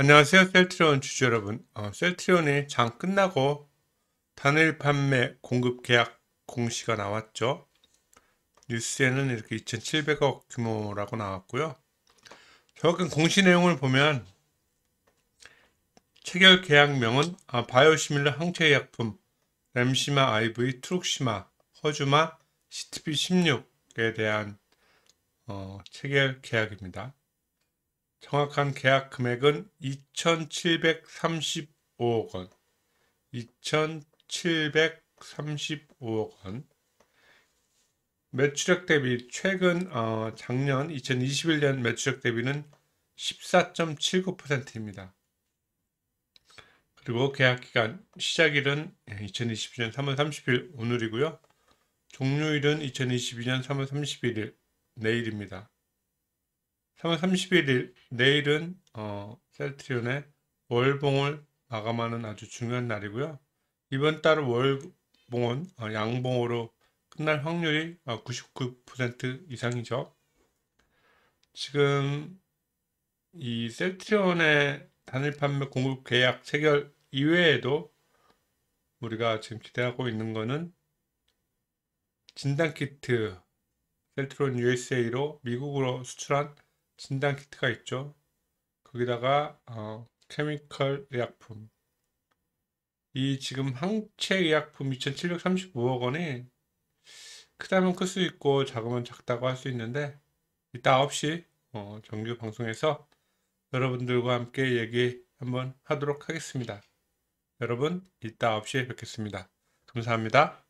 안녕하세요 셀트리온 주주 여러분 어, 셀트리온이 장 끝나고 단일 판매 공급 계약 공시가 나왔죠 뉴스에는 이렇게 2700억 규모라고 나왔고요 정확한 공시 내용을 보면 체결 계약명은 아, 바이오시밀러 항체의약품 램시마 IV 트룩시마 허주마 CTP16에 대한 어, 체결 계약입니다 정확한 계약 금액은 2,735억 원, 2,735억 원. 매출액 대비 최근 어, 작년 2021년 매출액 대비는 14.79%입니다. 그리고 계약 기간 시작일은 2022년 3월 30일 오늘이고요. 종료일은 2022년 3월 31일 내일입니다. 3월 31일 내일은 어, 셀트리온의 월봉을 마감하는 아주 중요한 날이고요. 이번 달 월봉은 어, 양봉으로 끝날 확률이 어, 99% 이상이죠. 지금 이 셀트리온의 단일 판매 공급 계약 체결 이외에도 우리가 지금 기대하고 있는 것은 진단키트 셀트론 USA로 미국으로 수출한 진단 키트가 있죠. 거기다가 어, 케미컬 의약품 이 지금 항체 의약품 2,735억 원이 크다면 클 수 있고 작으면 작다고 할 수 있는데 이따 9시 어, 정규 방송에서 여러분들과 함께 얘기 한번 하도록 하겠습니다. 여러분 이따 9시에 뵙겠습니다. 감사합니다.